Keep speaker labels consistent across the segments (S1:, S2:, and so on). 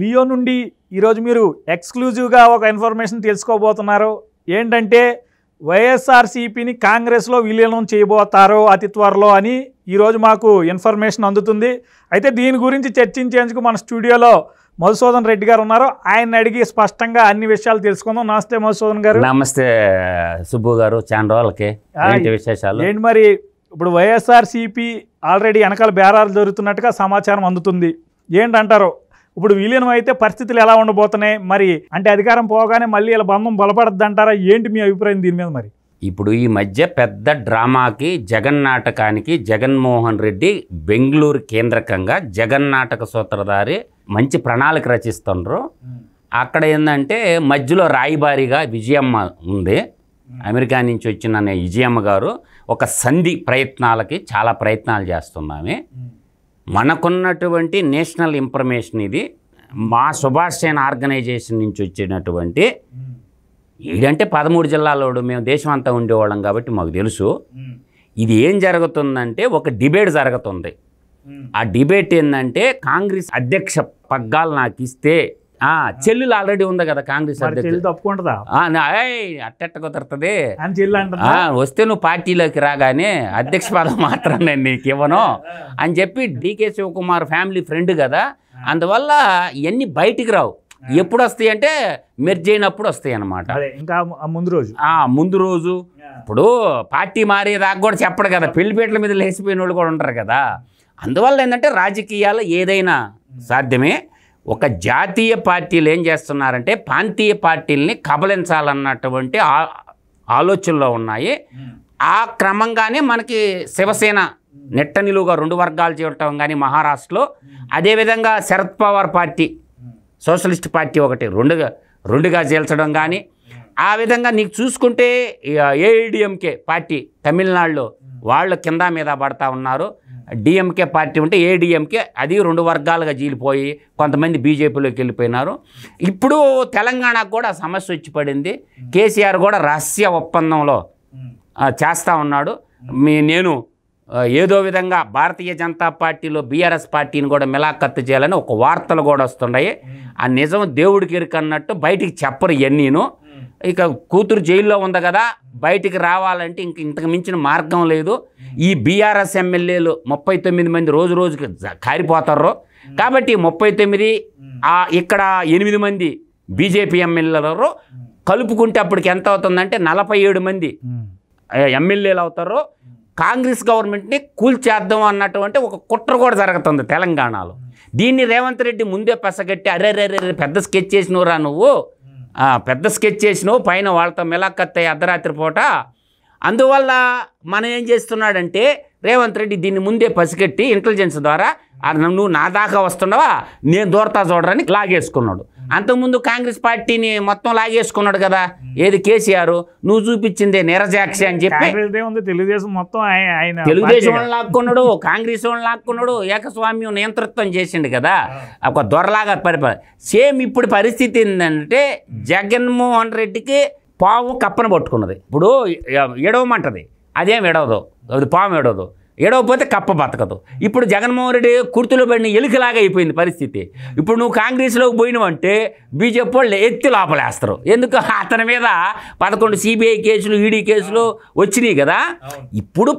S1: Leo నుండి ఈరోజు మీరు ఎక్స్క్లూజివ్గా ఒక ఇన్ఫర్మేషన్ తెలుసుకోబోతున్నారు ఏంటంటే వైఎస్ఆర్సీపీని కాంగ్రెస్లో విలీనం చేయబోతారు అతి త్వరలో అని ఈరోజు మాకు ఇన్ఫర్మేషన్ అందుతుంది అయితే దీని గురించి చర్చించేందుకు మన స్టూడియోలో మధుసూదన్ రెడ్డి గారు ఉన్నారు ఆయన అడిగి స్పష్టంగా అన్ని విషయాలు తెలుసుకుందాం నమస్తే మధుసూదన్ గారు నమస్తే సుబ్బు గారు
S2: చాలా విశేషాలు ఏంటి
S1: మరి ఇప్పుడు వైఎస్ఆర్సీపీ ఆల్రెడీ వెనకాల బేరాలు జరుగుతున్నట్టుగా సమాచారం అందుతుంది ఏంటంటారు ఇప్పుడు విలీనం అయితే పరిస్థితులు ఎలా ఉండబోతున్నాయి మరి అంటే అధికారం పోగానే మళ్ళీ ఇలా బంధం బలపడద్దు అంటారా ఏంటి మీ అభిప్రాయం దీని మీద మరి
S2: ఇప్పుడు ఈ మధ్య పెద్ద డ్రామాకి జగన్ నాటకానికి జగన్మోహన్ రెడ్డి బెంగళూరు కేంద్రకంగా జగన్ నాటక సూత్రధారి మంచి ప్రణాళిక రచిస్తుండ్రు అక్కడ ఏంటంటే మధ్యలో రాయిబారిగా విజయమ్మ ఉంది అమెరికా నుంచి వచ్చిన విజయమ్మ గారు ఒక సంధి ప్రయత్నాలకి చాలా ప్రయత్నాలు చేస్తున్నామే మనకున్నటువంటి నేషనల్ ఇన్ఫర్మేషన్ ఇది మా సుభాష్ సేన్ ఆర్గనైజేషన్ నుంచి వచ్చినటువంటి ఈడంటే పదమూడు జిల్లాలోడు మేము దేశం అంతా ఉండేవాళ్ళం కాబట్టి మాకు తెలుసు ఇది ఏం జరుగుతుందంటే ఒక డిబేట్ జరుగుతుంది ఆ డిబేట్ ఏంటంటే కాంగ్రెస్ అధ్యక్ష పగ్గాలు నాకు ఇస్తే చెల్లెలు ఆల్రెడీ ఉంది కదా కాంగ్రెస్ తప్పుకుంటుందా అట్టట్ట కుదరుతుంది వస్తే నువ్వు పార్టీలోకి రాగానే అధ్యక్ష పదం మాత్రం నేను నీకు ఇవ్వను అని చెప్పి డికే శివకుమార్ ఫ్యామిలీ ఫ్రెండ్ కదా అందువల్ల ఇవన్నీ బయటికి రావు ఎప్పుడు వస్తాయి అంటే మెర్జ్ అయినప్పుడు వస్తాయి అనమాట ముందు రోజు ముందు రోజు ఇప్పుడు పార్టీ మారేదాకా కూడా చెప్పడు కదా పెళ్లిపేటల మీద లేచిపోయిన వాళ్ళు కూడా ఉంటారు కదా అందువల్ల ఏంటంటే రాజకీయాలు ఏదైనా సాధ్యమే ఒక జాతీయ పార్టీలు ఏం చేస్తున్నారంటే ప్రాంతీయ పార్టీలని కబలించాలన్నటువంటి ఆలోచనలో ఉన్నాయి ఆ క్రమంగానే మనకి శివసేన నెట్ట నిలువుగా రెండు వర్గాలు చేయటం కానీ మహారాష్ట్రలో అదేవిధంగా Sharad Pawar party socialist party ఒకటి రెండుగా రెండుగా చేల్చడం కానీ ఆ విధంగా నీకు చూసుకుంటే ఏఐడిఎంకే పార్టీ తమిళనాడులో వాళ్ళు కింద మీద పడతా ఉన్నారు డిఎంకే పార్టీ ఉంటే ఏడిఎంకే అది రెండు వర్గాలుగా జీలిపోయి కొంతమంది బీజేపీలోకి వెళ్ళిపోయినారు ఇప్పుడు తెలంగాణకు కూడా సమస్య వచ్చి పడింది కేసీఆర్ కూడా రహస్య ఒప్పందంలో చేస్తూ ఉన్నాడు మీ నేను ఏదో విధంగా భారతీయ జనతా పార్టీలో బీఆర్ఎస్ పార్టీని కూడా మిలాఖత్తు చేయాలని ఒక వార్తలు కూడా వస్తున్నాయి ఆ నిజం దేవుడికి ఇరుకన్నట్టు బయటికి చెప్పరు ఎన్నీను ఇక కూతురు జైల్లో ఉంది కదా బయటికి రావాలంటే ఇంక ఇంతకు మించిన మార్గం లేదు ఈ బీఆర్ఎస్ ఎమ్మెల్యేలు ముప్పై తొమ్మిది మంది రోజు రోజుకి కారిపోతారు కాబట్టి ముప్పై తొమ్మిది ఇక్కడ ఎనిమిది మంది బీజేపీ ఎమ్మెల్యేలు కలుపుకుంటే అప్పటికి ఎంత అవుతుందంటే నలభై ఏడు మంది ఎమ్మెల్యేలు అవుతారు కాంగ్రెస్ గవర్నమెంట్ని కూల్చేద్దాం అన్నటువంటి ఒక కుట్ర కూడా జరుగుతుంది తెలంగాణలో దీన్ని రేవంత్ రెడ్డి ముందే పెసగట్టి అరే రే రే పెద్ద స్కెచ్ చేసినవురా నువ్వు పెద్ద స్కెచ్ చేసినావు పైన వాళ్ళతో మిలాఖత్తయ్యి అర్ధరాత్రి పూట అందువల్ల మనం ఏం చేస్తున్నాడంటే రేవంత్ రెడ్డి దీన్ని ముందే పసిగట్టి ఇంటెలిజెన్స్ ద్వారా నువ్వు నా దాకా వస్తున్నావా నేను దూరతా చూడడానికి లాగేసుకున్నాడు అంతకుముందు కాంగ్రెస్ పార్టీని మొత్తం లాగేసుకున్నాడు కదా ఏది కేసీఆర్ నువ్వు
S1: చూపించిందే నిరజాక్షి అని చెప్పి తెలుగుదేశం మొత్తం తెలుగుదేశం వాళ్ళని లాక్కున్నాడు
S2: కాంగ్రెస్ వాళ్ళని లాక్కున్నాడు ఏకస్వామ్యం నియంతృత్వం చేసిండు కదా ఒక దొరలాగా పరిపాలన సేమ్ ఇప్పుడు పరిస్థితి ఏంటంటే జగన్మోహన్ రెడ్డికి పాము కప్పన పట్టుకున్నది ఇప్పుడు ఎడవమంటది అదేం ఎడవదు అది పాము ఎడవదు ఏడవపోతే కప్ప బతకదు ఇప్పుడు జగన్మోహన్ రెడ్డి కుర్తులు పడిన ఎలుకలాగా అయిపోయింది పరిస్థితి ఇప్పుడు నువ్వు కాంగ్రెస్లోకి పోయినవంటే బీజేపీ వాళ్ళు ఎత్తి లోపలేస్తారు ఎందుకు అతని మీద పదకొండు సిబిఐ కేసులు ఈడీ e కేసులు వచ్చినాయి కదా ఇప్పుడు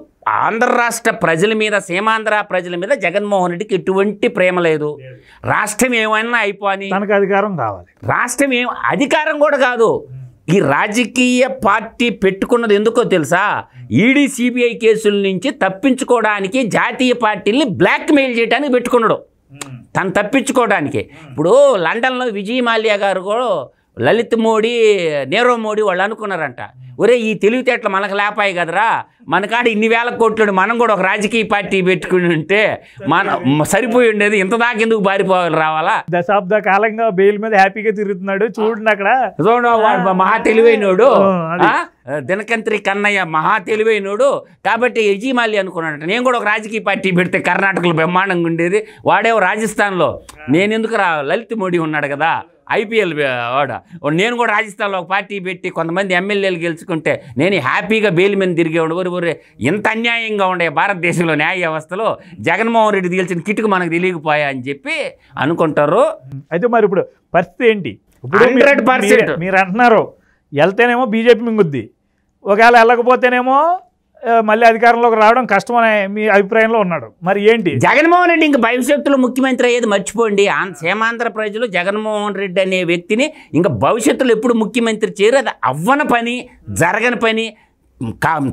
S2: ఆంధ్ర రాష్ట్ర ప్రజల మీద సీమాంధ్ర ప్రజల మీద జగన్మోహన్ రెడ్డికి ఎటువంటి ప్రేమ లేదు రాష్ట్రం ఏమైనా అయిపోయి తనకు అధికారం కావాలి రాష్ట్రం ఏం అధికారం కూడా కాదు ఈ రాజకీయ పార్టీ పెట్టుకున్నది ఎందుకో తెలుసా ఈడీ సిబిఐ కేసుల నుంచి తప్పించుకోవడానికి జాతీయ పార్టీల్ని బ్లాక్మెయిల్ చేయడానికి పెట్టుకున్నాడు తను తప్పించుకోవడానికి ఇప్పుడు లండన్లో విజయ్ మాల్యా గారు కూడా లలిత్ మోడీ నీరవ్ మోడీ వాళ్ళు అనుకున్నారంట ఒరే ఈ తెలివితేటలు మనకు లేపాయి కదరా మనకాడ ఇన్ని వేల కోట్లు మనం కూడా ఒక రాజకీయ పార్టీ పెట్టుకుని ఉంటే మన సరిపోయి ఉండేది ఇంత దాకా ఎందుకు బారిపోవాలి రావాలా
S1: దశాబ్ద కాలంగా బెయిల్ మీద హ్యాపీగా తిరుగుతున్నాడు చూడండి అక్కడ చూడండి మహా తెలివైనడు
S2: దినకంత్రి కన్నయ్య మహా తెలివైనడు కాబట్టి యజీమాలి అనుకున్నాడు నేను కూడా ఒక రాజకీయ పార్టీ పెడితే కర్ణాటకలో బ్రహ్మాండంగా ఉండేది వాడే రాజస్థాన్లో నేను ఎందుకు రా లలిత్ మోడీ ఉన్నాడు కదా ఐపీఎల్ వాడు నేను కూడా రాజస్థాన్లో ఒక పార్టీ పెట్టి కొంతమంది ఎమ్మెల్యేలు గెలుచుకుంటే నేను హ్యాపీగా బెయిల్ మీద తిరిగేవాడు ఊరి ఊరే ఇంత అన్యాయంగా ఉండే భారతదేశంలో న్యాయ వ్యవస్థలో జగన్మోహన్ రెడ్డి గెలిచిన కిటుకు మనకు తెలియకపోయా అని చెప్పి
S1: అనుకుంటారు అయితే మరి ఇప్పుడు పరిస్థితి ఏంటి హండ్రెడ్ పర్సెంట్ మీరు అంటున్నారు వెళ్తేనేమో బీజేపీ మింగుద్ది ఒకవేళ వెళ్ళకపోతేనేమో మళ్ళీ అధికారంలోకి రావడం కష్టమనే మీ అభిప్రాయంలో ఉన్నాడు మరి ఏంటి
S2: జగన్మోహన్ రెడ్డి ఇంక భవిష్యత్తులో ముఖ్యమంత్రి అయ్యేది మర్చిపోండి సీమాంధ్ర ప్రజలు జగన్మోహన్ రెడ్డి అనే వ్యక్తిని ఇంకా భవిష్యత్తులో ఎప్పుడు ముఖ్యమంత్రి చేయరు అది అవ్వని పని జరగని పని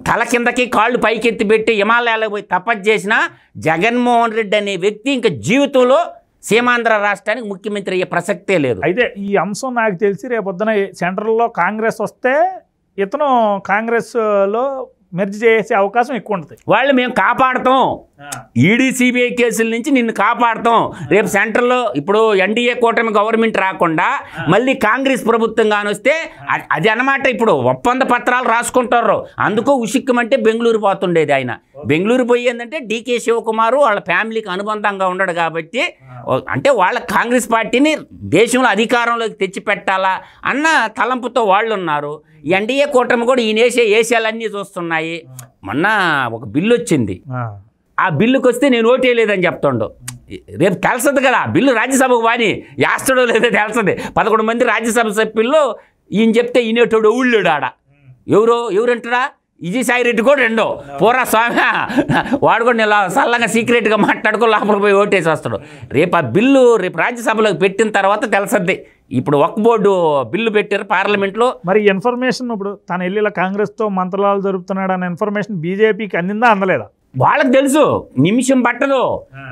S2: తల కిందకి కాళ్ళు పైకెత్తి పెట్టి హిమాలయాలకు పోయి తపస్సు చేసిన జగన్మోహన్ రెడ్డి అనే వ్యక్తి ఇంకా జీవితంలో సీమాంధ్ర రాష్ట్రానికి ముఖ్యమంత్రి అయ్యే
S1: ప్రసక్తే లేదు అయితే ఈ అంశం నాకు తెలిసి రేపొద్దున సెంట్రల్లో కాంగ్రెస్ వస్తే ఇతను కాంగ్రెస్లో మెర్జ్ చేసే అవకాశం ఎక్కువ ఉంటుంది
S2: వాళ్ళు మేము కాపాడతాం ఈడీ సిబిఐ కేసుల నుంచి నిన్ను కాపాడతాం రేపు సెంటర్లో ఇప్పుడు ఎన్డీఏ కూటమి గవర్నమెంట్ రాకుండా మళ్ళీ కాంగ్రెస్ ప్రభుత్వం కానొస్తే అది అనమాట ఇప్పుడు ఒప్పంద పత్రాలు రాసుకుంటారు అందుకు ఉషిక్కమంటే బెంగళూరు పోతుండేది ఆయన బెంగళూరు పోయేందంటే డీకే శివకుమారు వాళ్ళ ఫ్యామిలీకి అనుబంధంగా ఉండడు కాబట్టి అంటే వాళ్ళ కాంగ్రెస్ పార్టీని దేశంలో అధికారంలోకి తెచ్చిపెట్టాలా అన్న తలంపుతో వాళ్ళు ఉన్నారు ఎన్డీఏ కూటమి కూడా ఈ నేసే వేసేయాలన్నీ చూస్తున్నాయి మొన్న ఒక బిల్లు వచ్చింది ఆ బిల్లుకి వస్తే నేను వేయలేదని చెప్తుండు రేపు తెలుస్తుంది కదా బిల్లు రాజ్యసభకు వాని యాస్తడో లేదో తెలుస్తుంది పదకొండు మంది రాజ్యసభ సభ్యుల్లో ఈయన చెప్తే ఈయనటోడు ఊళ్ళోడు ఆడ ఎవరో ఎవరంటారా సాయి రెడ్డి కూడా రెండో పూరా స్వామి వాడు కూడా నేను సల్లంగా సీక్రెట్గా మాట్లాడుకో లోపలికి పోయి ఓటేసి వస్తాడు రేపు ఆ బిల్లు రేపు రాజ్యసభలోకి పెట్టిన తర్వాత
S1: తెలిసద్ది ఇప్పుడు ఒక్క బోర్డు బిల్లు పెట్టారు పార్లమెంట్లో మరి ఇన్ఫర్మేషన్ ఇప్పుడు తన వెళ్ళి కాంగ్రెస్తో మంత్రాలు జరుపుతున్నాడు అనే ఇన్ఫర్మేషన్ బీజేపీకి అందిందా అందలేదా వాళ్ళకి తెలుసు
S2: నిమిషం పట్టదు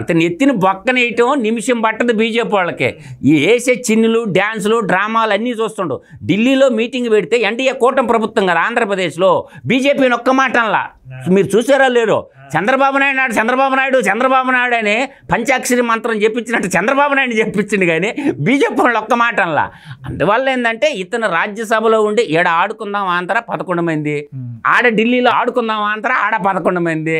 S2: ఇతను ఎత్తిన బొక్కన వేయటం నిమిషం పట్టదు బీజేపీ వాళ్ళకి ఈ వేసే చిన్నులు డ్యాన్సులు డ్రామాలు అన్నీ చూస్తుండు ఢిల్లీలో మీటింగ్ పెడితే ఎన్డీఏ కూటమి ప్రభుత్వం కదా ఆంధ్రప్రదేశ్లో బీజేపీని ఒక్క మాటలా మీరు చూసారా లేరు చంద్రబాబు నాయుడు నాడు చంద్రబాబు నాయుడు చంద్రబాబు నాయుడు అని పంచాక్షరి మంత్రం చెప్పించినట్టు చంద్రబాబు నాయుడు చెప్పించింది కానీ బీజేపీ వాళ్ళు ఒక్క మాట అనలా అందువల్ల ఏంటంటే ఇతను రాజ్యసభలో ఉండి ఏడ ఆడుకుందాం ఆంధ్ర పదకొండు మంది ఆడ ఢిల్లీలో ఆడుకుందాం ఆంధ్ర ఆడ పదకొండు మంది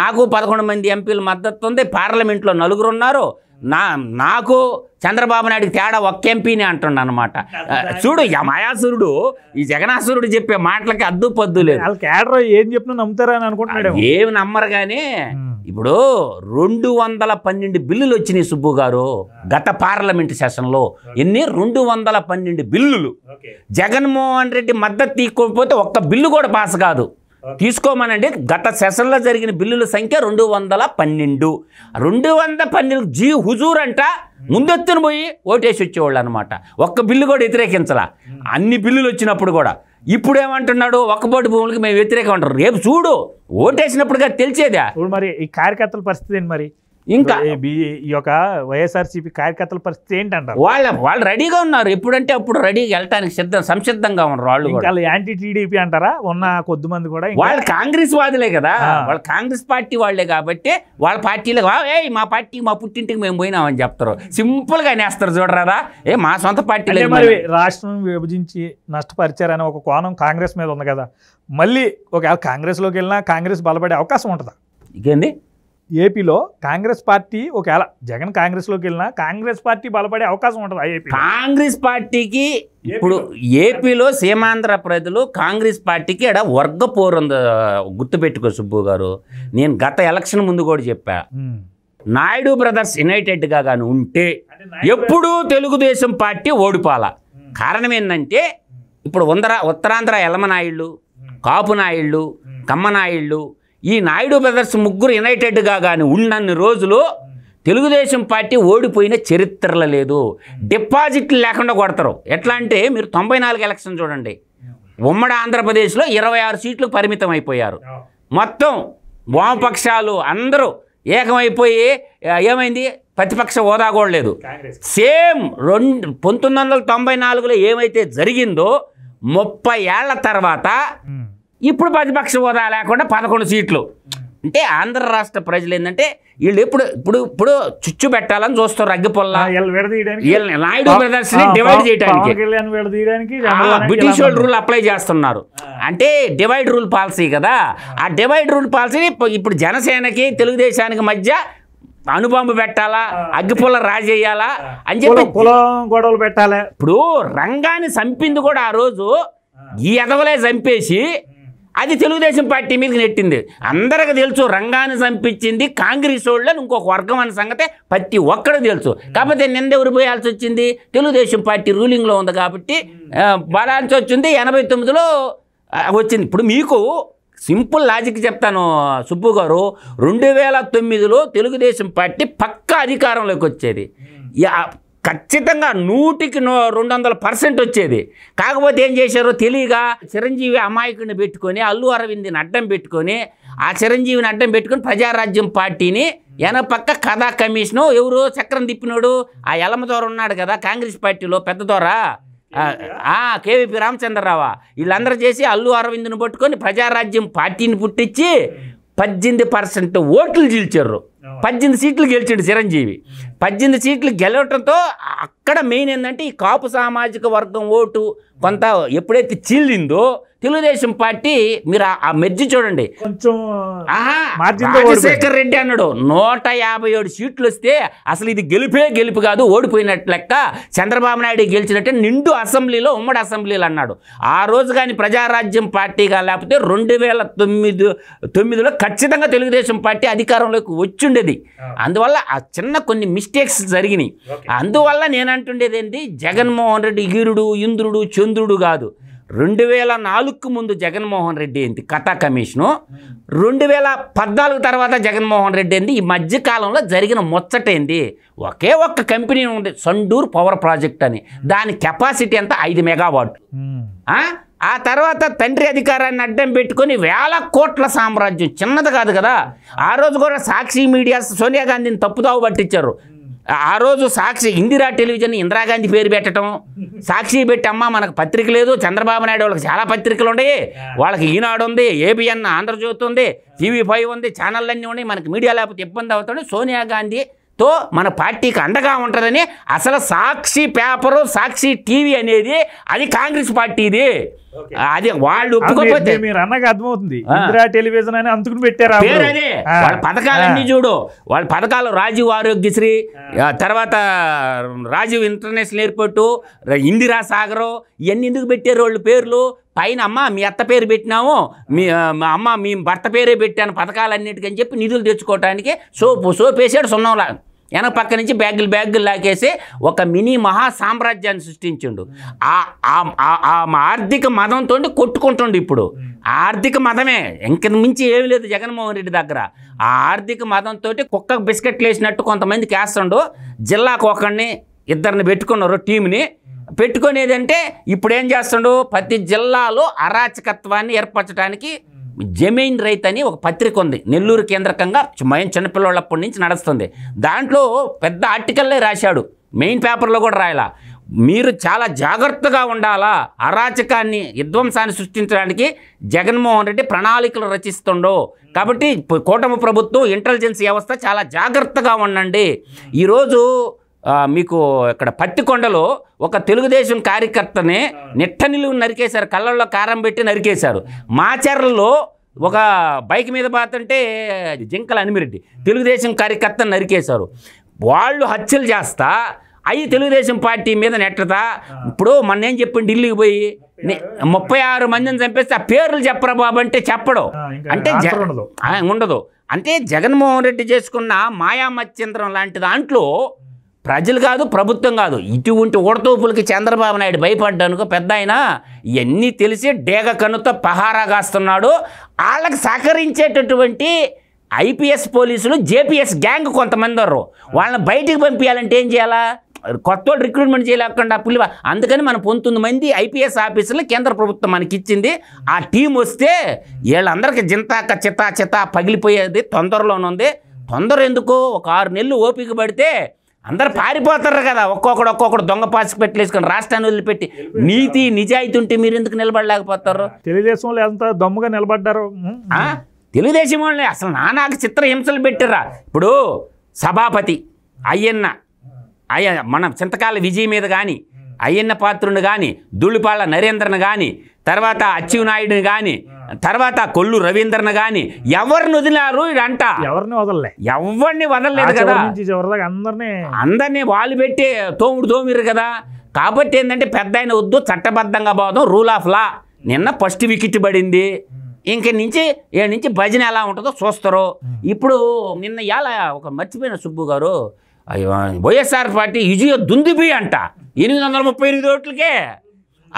S2: నాకు పదకొండు మంది ఎంపీల మద్దతు ఉంది పార్లమెంట్లో నలుగురు ఉన్నారు నా నాకు చంద్రబాబు నాయుడికి తేడా ఒక్క ఎంపీని అంటుండ అనమాట చూడు యమాయాసురుడు ఈ జగనాసురుడు చెప్పే మాటలకి అద్దు పద్దు లేదు
S1: కేడర్ ఏం చెప్పినా నమ్ముతారని అనుకుంటున్నాడు ఏమి నమ్మరు కానీ
S2: ఇప్పుడు రెండు వందల పన్నెండు బిల్లులు వచ్చినాయి సుబ్బు గారు గత పార్లమెంట్ సెషన్లో ఎన్ని రెండు వందల పన్నెండు బిల్లులు జగన్మోహన్ రెడ్డి మద్దతు తీసుకోకపోతే ఒక్క బిల్లు కూడా పాస్ కాదు తీసుకోమనండి గత సెషన్లో జరిగిన బిల్లుల సంఖ్య రెండు వందల పన్నెండు రెండు వందల పన్నెండు జీ హుజూర్ అంట ముందెత్తున పోయి ఓటేసి వచ్చేవాళ్ళు అనమాట ఒక్క బిల్లు కూడా వ్యతిరేకించలా అన్ని బిల్లులు వచ్చినప్పుడు కూడా ఇప్పుడు ఏమంటున్నాడు బోటు భూములకి మేము వ్యతిరేకం అంటారు రేపు చూడు ఓటేసినప్పుడుగా తెలిసేదా
S1: మరి ఈ కార్యకర్తల పరిస్థితి మరి ఇంకా ఈ యొక్క వైఎస్ఆర్సీపీ కార్యకర్తల పరిస్థితి ఏంటంటారు వాళ్ళ వాళ్ళు రెడీగా
S2: ఉన్నారు ఎప్పుడంటే అప్పుడు రెడీ వెళ్ళటానికి సిద్ధం సంసిద్ధంగా ఉన్నారు వాళ్ళు వాళ్ళు
S1: యాంటీ టీడీపీ అంటారా ఉన్న కొద్ది మంది కూడా వాళ్ళు
S2: కాంగ్రెస్ వాదులే కదా వాళ్ళు కాంగ్రెస్ పార్టీ వాళ్ళే కాబట్టి వాళ్ళ పార్టీలో ఏ మా పార్టీ మా పుట్టింటికి మేము పోయినామని చెప్తారు సింపుల్ గా నేస్తారు చూడరాదా ఏ మా సొంత పార్టీ మరి
S1: రాష్ట్రం విభజించి నష్టపరిచారని ఒక కోణం కాంగ్రెస్ మీద ఉంది కదా మళ్ళీ ఒకవేళ కాంగ్రెస్ లోకి వెళ్ళినా కాంగ్రెస్ బలపడే అవకాశం ఉంటుందా ఇంకేంది ఏపీలో కాంగ్రెస్ పార్టీ ఒకవేళ జగన్ కాంగ్రెస్లోకి వెళ్ళినా కాంగ్రెస్ పార్టీ బలపడే అవకాశం ఉంటుంది ఏపీ కాంగ్రెస్ పార్టీకి
S2: ఇప్పుడు ఏపీలో సీమాంధ్ర ప్రజలు కాంగ్రెస్ పార్టీకి ఇక్కడ వర్గ పోరుంది గుర్తుపెట్టుకో సుబ్బు గారు నేను గత ఎలక్షన్ ముందు కూడా చెప్పా నాయుడు బ్రదర్స్ యునైటెడ్గా కానీ ఉంటే ఎప్పుడూ తెలుగుదేశం పార్టీ ఓడిపాల కారణం ఏంటంటే ఇప్పుడు ఉత్తరాంధ్ర ఎలమనాయుళ్ళు కాపునాయుళ్ళు కమ్మనాయుళ్ళు ఈ నాయుడు బ్రదర్స్ ముగ్గురు యునైటెడ్గా కానీ ఉన్నన్ని రోజులు తెలుగుదేశం పార్టీ ఓడిపోయిన చరిత్రలో లేదు డిపాజిట్లు లేకుండా కొడతారు ఎట్లా అంటే మీరు తొంభై నాలుగు ఎలక్షన్ చూడండి ఉమ్మడి ఆంధ్రప్రదేశ్లో ఇరవై ఆరు సీట్లు పరిమితం అయిపోయారు మొత్తం వామపక్షాలు అందరూ ఏకమైపోయి ఏమైంది ప్రతిపక్ష హోదా కూడా లేదు సేమ్ రెండు పంతొమ్మిది వందల తొంభై నాలుగులో ఏమైతే జరిగిందో ముప్పై ఏళ్ల తర్వాత ఇప్పుడు ప్రతిపక్ష హోదా లేకుండా పదకొండు సీట్లు అంటే ఆంధ్ర రాష్ట్ర ప్రజలు ఏంటంటే వీళ్ళు ఎప్పుడు ఇప్పుడు ఇప్పుడు చుచ్చు పెట్టాలని చూస్తారు పొల్ల నాయుడు బ్రదర్స్ డివైడ్
S1: చేయడానికి బ్రిటిష్ వాళ్ళు
S2: రూల్ అప్లై చేస్తున్నారు అంటే డివైడ్ రూల్ పాలసీ కదా ఆ డివైడ్ రూల్ పాలసీని ఇప్పుడు జనసేనకి తెలుగుదేశానికి మధ్య అణుబాంబు పెట్టాలా అగ్గిపుల్ల రాజేయాలా అని చెప్పి
S1: కులం గొడవలు పెట్టాలి ఇప్పుడు
S2: రంగాన్ని చంపింది కూడా ఆ రోజు ఈ ఎదవలే చంపేసి అది తెలుగుదేశం పార్టీ మీదకి నెట్టింది అందరికి తెలుసు రంగాన్ని చంపించింది కాంగ్రెస్ వాళ్ళని ఇంకొక వర్గం అన్న సంగతే ప్రతి ఒక్కరు తెలుసు కాకపోతే ఎవరు పోయాల్సి వచ్చింది తెలుగుదేశం పార్టీ రూలింగ్లో ఉంది కాబట్టి బలాల్సి వచ్చింది ఎనభై తొమ్మిదిలో వచ్చింది ఇప్పుడు మీకు సింపుల్ లాజిక్ చెప్తాను సుబ్బు గారు రెండు వేల తొమ్మిదిలో తెలుగుదేశం పార్టీ పక్క అధికారంలోకి వచ్చేది ఖచ్చితంగా నూటికి రెండు వందల పర్సెంట్ వచ్చేది కాకపోతే ఏం చేశారో తెలియగా చిరంజీవి అమాయకుని పెట్టుకొని అల్లు అరవింద్ని అడ్డం పెట్టుకొని ఆ చిరంజీవిని అడ్డం పెట్టుకొని ప్రజారాజ్యం పార్టీని పక్క కథా కమిషను ఎవరు చక్రం తిప్పినాడు ఆ ఎలమ ఉన్నాడు కదా కాంగ్రెస్ పార్టీలో పెద్ద దొర కేవీపీ రామచంద్రరావా వీళ్ళందరూ చేసి అల్లు అరవింద్ని పట్టుకొని ప్రజారాజ్యం పార్టీని పుట్టించి పద్దెనిమిది పర్సెంట్ ఓట్లు చీల్చారు పద్దెనిమిది సీట్లు గెలిచిండు చిరంజీవి పద్దెనిమిది సీట్లు గెలవటంతో అక్కడ మెయిన్ ఏంటంటే ఈ కాపు సామాజిక వర్గం ఓటు కొంత ఎప్పుడైతే చీలిందో తెలుగుదేశం పార్టీ మీరు ఆ మెర్జి చూడండి
S1: రాజశేఖర్
S2: రెడ్డి అన్నాడు నూట యాభై ఏడు సీట్లు వస్తే అసలు ఇది గెలిపే గెలుపు కాదు ఓడిపోయినట్టు లెక్క చంద్రబాబు నాయుడు గెలిచినట్టే నిండు అసెంబ్లీలో ఉమ్మడి అసెంబ్లీలు అన్నాడు ఆ రోజు కానీ ప్రజారాజ్యం పార్టీగా లేకపోతే రెండు వేల తొమ్మిది తొమ్మిదిలో ఖచ్చితంగా తెలుగుదేశం పార్టీ అధికారంలోకి వచ్చిండు ఉండేది అందువల్ల ఆ చిన్న కొన్ని మిస్టేక్స్ జరిగినాయి అందువల్ల నేను అంటుండేది ఏంటి జగన్మోహన్ రెడ్డి ఈరుడు ఇంద్రుడు చంద్రుడు కాదు రెండు వేల నాలుగుకు ముందు జగన్మోహన్ రెడ్డి ఏంటి కథా కమిషను రెండు వేల పద్నాలుగు తర్వాత జగన్మోహన్ రెడ్డి ఏంటి ఈ మధ్యకాలంలో జరిగిన ముచ్చట ఏంటి ఒకే ఒక్క కంపెనీ ఉంది సండూర్ పవర్ ప్రాజెక్ట్ అని దాని కెపాసిటీ అంతా ఐదు మెగావాట్ ఆ తర్వాత తండ్రి అధికారాన్ని అడ్డం పెట్టుకొని వేల కోట్ల సామ్రాజ్యం చిన్నది కాదు కదా ఆ రోజు కూడా సాక్షి మీడియా సోనియా గాంధీని తప్పుదావు పట్టించారు ఆ రోజు సాక్షి ఇందిరా టెలివిజన్ ఇందిరాగాంధీ పేరు పెట్టడం సాక్షి పెట్టి అమ్మ మనకు పత్రిక లేదు చంద్రబాబు నాయుడు వాళ్ళకి చాలా పత్రికలు ఉన్నాయి వాళ్ళకి ఈనాడు ఉంది ఏబిఎన్ ఆంధ్రజ్యోతి ఉంది టీవీ ఫైవ్ ఉంది అన్నీ ఉన్నాయి మనకి మీడియా లేకపోతే ఇబ్బంది అవుతుంది సోనియా గాంధీ తో మన పార్టీకి అండగా ఉంటుందని అసలు సాక్షి పేపరు సాక్షి టీవీ అనేది అది కాంగ్రెస్ పార్టీది అదే వాళ్ళు ఒప్పుకోకపోతే
S1: మీరు అన్నగా అర్థమవుతుంది ఇందిరా టెలివిజన్ అని అందుకుని పెట్టారు వాళ్ళ పథకాలన్నీ చూడు
S2: వాళ్ళ పథకాలు రాజీవ్ ఆరోగ్యశ్రీ తర్వాత రాజీవ్ ఇంటర్నేషనల్ ఎయిర్పోర్టు ఇందిరా సాగర్ ఇవన్నీ ఎందుకు పెట్టారు వాళ్ళు పేర్లు పైన అమ్మ మీ అత్త పేరు పెట్టినాము మీ అమ్మ మీ భర్త పేరే పెట్టాను పథకాలన్నిటికని చెప్పి నిధులు తెచ్చుకోవటానికి సోపు సోపు వేసాడు సున్నంలా వెనక పక్క నుంచి బ్యాగులు బ్యాగులు లాగేసి ఒక మినీ మహా సామ్రాజ్యాన్ని సృష్టించిండు ఆ ఆర్థిక మతంతో కొట్టుకుంటుండు ఇప్పుడు ఆర్థిక మతమే ఇంక మించి ఏమి లేదు జగన్మోహన్ రెడ్డి దగ్గర ఆ ఆర్థిక మతంతో కుక్క బిస్కెట్లు వేసినట్టు కొంతమందికి వేస్తుండు జిల్లాకు ఒకరిని ఇద్దరిని పెట్టుకున్నారు టీంని పెట్టుకునేదంటే ఇప్పుడు ఏం చేస్తుండు ప్రతి జిల్లాలో అరాచకత్వాన్ని ఏర్పరచడానికి జమీన్ రైత్ అని ఒక పత్రిక ఉంది నెల్లూరు కేంద్రకంగా మయం చిన్నపిల్లలప్పటి నుంచి నడుస్తుంది దాంట్లో పెద్ద ఆర్టికల్లే రాశాడు మెయిన్ పేపర్లో కూడా రాయాల మీరు చాలా జాగ్రత్తగా ఉండాలా అరాచకాన్ని విధ్వంసాన్ని సృష్టించడానికి జగన్మోహన్ రెడ్డి ప్రణాళికలు రచిస్తుండో కాబట్టి కూటమి ప్రభుత్వం ఇంటెలిజెన్స్ వ్యవస్థ చాలా జాగ్రత్తగా ఉండండి ఈరోజు మీకు ఇక్కడ పట్టికొండలో ఒక తెలుగుదేశం కార్యకర్తని నిట్ట నరికేశారు కళ్ళల్లో కారం పెట్టి నరికేశారు మాచర్లలో ఒక బైక్ మీద పాతంటే జింకల అనిమిరెడ్డి తెలుగుదేశం కార్యకర్తను నరికేశారు వాళ్ళు హత్యలు చేస్తా అయ్యి తెలుగుదేశం పార్టీ మీద నెట్టదా ఇప్పుడు మొన్న ఏం చెప్పింది ఢిల్లీకి పోయి ముప్పై ఆరు మందిని చంపేస్తే ఆ పేర్లు చెప్పరా బాబు అంటే చెప్పడం అంటే ఉండదు అంటే జగన్మోహన్ రెడ్డి చేసుకున్న మాయా మత్స్యంద్రం లాంటి దాంట్లో ప్రజలు కాదు ప్రభుత్వం కాదు ఇటువంటి ఊడతూపులకి చంద్రబాబు నాయుడు భయపడ్డానుకో పెద్ద ఆయన ఇవన్నీ తెలిసి డేగ కన్నుతో పహారా కాస్తున్నాడు వాళ్ళకి సహకరించేటటువంటి ఐపీఎస్ పోలీసులు జేపీఎస్ గ్యాంగ్ కొంతమంది ఉన్నారు వాళ్ళని బయటికి పంపించాలంటే ఏం చేయాలా కొత్త రిక్రూట్మెంట్ చేయలేకుండా పులివ అందుకని మనం పొందుతుంది మంది ఐపీఎస్ ఆఫీసర్లు కేంద్ర ప్రభుత్వం మనకి ఇచ్చింది ఆ టీం వస్తే వీళ్ళందరికీ జింతాక చితా చితా పగిలిపోయేది తొందరలోనుంది తొందర ఎందుకు ఒక ఆరు నెలలు ఓపిక పడితే అందరు పారిపోతారు కదా ఒక్కొక్కడు ఒక్కొక్కడు దొంగ పాసి పెట్టలేసుకొని రాష్ట్రాన్ని వదిలిపెట్టి నీతి నిజాయితీ ఉంటే మీరు ఎందుకు నిలబడలేకపోతారు తెలుగుదేశం ఎంత
S1: దొంగగా నిలబడ్డారు
S2: తెలుగుదేశం వాళ్ళని అసలు నానాకు చిత్ర హింసలు పెట్టిర్రా ఇప్పుడు సభాపతి అయ్యన్న అయ్య మన చింతకాల విజయ్ మీద కానీ అయ్యన్న పాత్రుని కానీ దుళ్ళిపాళ్ళ నరేంద్రను కానీ తర్వాత అచ్చివ్ నాయుడుని కానీ తర్వాత కొల్లు రవీంద్రను గాని ఎవరిని వదిలారు ఇదంట ఎవరిని వదలలే ఎవరిని వదలలేదు కదా
S1: అందరినీ
S2: అందరినీ వాళ్ళు పెట్టి తోముడు తోమిరు కదా కాబట్టి ఏంటంటే పెద్ద ఆయన వద్దు చట్టబద్ధంగా పోదాం రూల్ ఆఫ్ లా నిన్న ఫస్ట్ వికెట్ పడింది ఇంక నుంచి ఏ నుంచి భజన ఎలా ఉంటుందో చూస్తారు ఇప్పుడు నిన్న ఎలా ఒక మర్చిపోయిన సుబ్బు గారు వైఎస్ఆర్ పార్టీ ఇజియో దుందిపోయి అంట ఎనిమిది వందల ముప్పై ఎనిమిది ఓట్లకే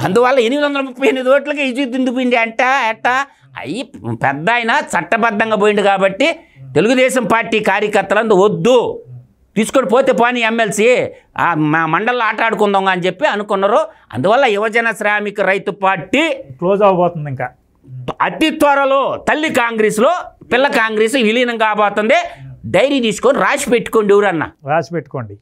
S2: అందువల్ల ఎనిమిది వందల ముప్పై ఎనిమిది ఓట్లకి ఇజీ దిండిపోయింది అంట అట్ట అయ్యి పెద్ద ఆయన చట్టబద్ధంగా పోయింది కాబట్టి తెలుగుదేశం పార్టీ కార్యకర్తలందు వద్దు తీసుకొని పోతే పోనీ ఎమ్మెల్సీ మా మండల్లో ఆట ఆడుకుందాం అని చెప్పి అనుకున్నారు అందువల్ల యువజన శ్రామిక రైతు పార్టీ క్లోజ్ అవ్వబోతుంది ఇంకా అతి త్వరలో తల్లి కాంగ్రెస్లో పిల్ల కాంగ్రెస్ విలీనం కాబోతుంది డైరీ తీసుకొని రాసి పెట్టుకోండి ఎవరన్నా
S1: రాసి పెట్టుకోండి